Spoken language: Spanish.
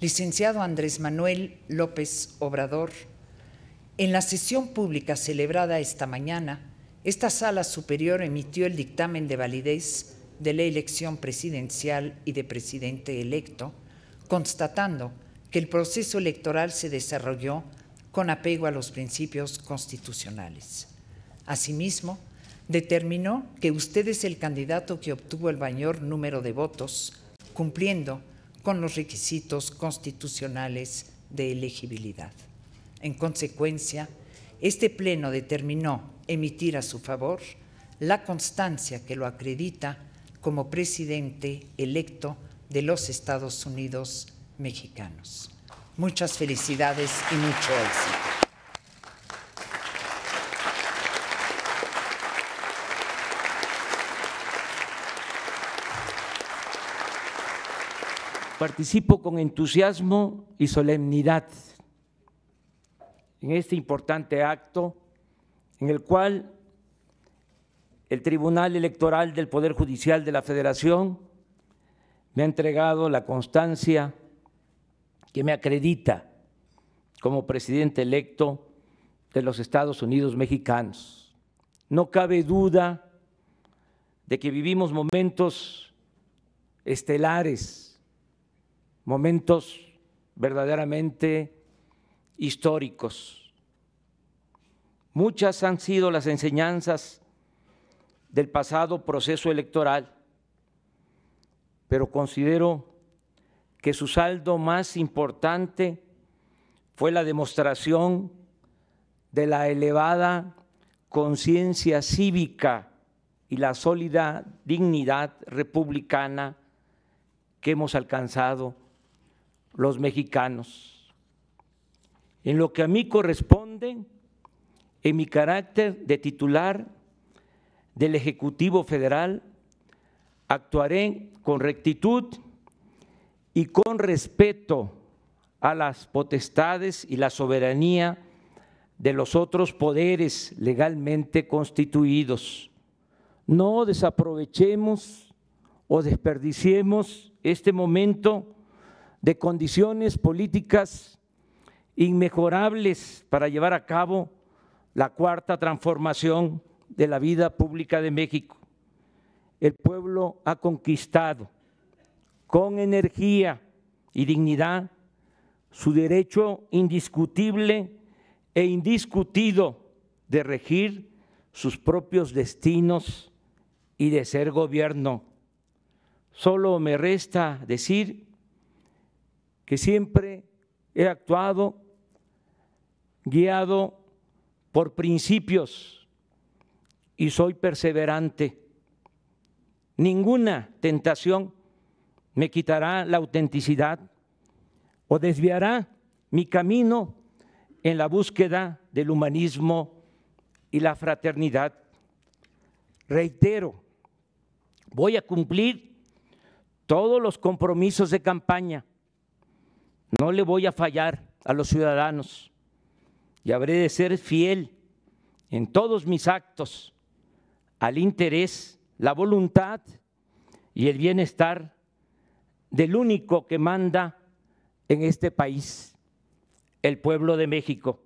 licenciado Andrés Manuel López Obrador, en la sesión pública celebrada esta mañana, esta sala superior emitió el dictamen de validez de la elección presidencial y de presidente electo, constatando que el proceso electoral se desarrolló con apego a los principios constitucionales. Asimismo, determinó que usted es el candidato que obtuvo el mayor número de votos, cumpliendo con los requisitos constitucionales de elegibilidad. En consecuencia, este Pleno determinó emitir a su favor la constancia que lo acredita como presidente electo de los Estados Unidos mexicanos. Muchas felicidades y mucho éxito. participo con entusiasmo y solemnidad en este importante acto en el cual el Tribunal Electoral del Poder Judicial de la Federación me ha entregado la constancia que me acredita como presidente electo de los Estados Unidos mexicanos. No cabe duda de que vivimos momentos estelares momentos verdaderamente históricos. Muchas han sido las enseñanzas del pasado proceso electoral, pero considero que su saldo más importante fue la demostración de la elevada conciencia cívica y la sólida dignidad republicana que hemos alcanzado los mexicanos. En lo que a mí corresponde, en mi carácter de titular del Ejecutivo Federal, actuaré con rectitud y con respeto a las potestades y la soberanía de los otros poderes legalmente constituidos. No desaprovechemos o desperdiciemos este momento de condiciones políticas inmejorables para llevar a cabo la cuarta transformación de la vida pública de México. El pueblo ha conquistado con energía y dignidad su derecho indiscutible e indiscutido de regir sus propios destinos y de ser gobierno. Solo me resta decir que siempre he actuado guiado por principios y soy perseverante. Ninguna tentación me quitará la autenticidad o desviará mi camino en la búsqueda del humanismo y la fraternidad. Reitero, voy a cumplir todos los compromisos de campaña no le voy a fallar a los ciudadanos y habré de ser fiel en todos mis actos al interés, la voluntad y el bienestar del único que manda en este país, el pueblo de México.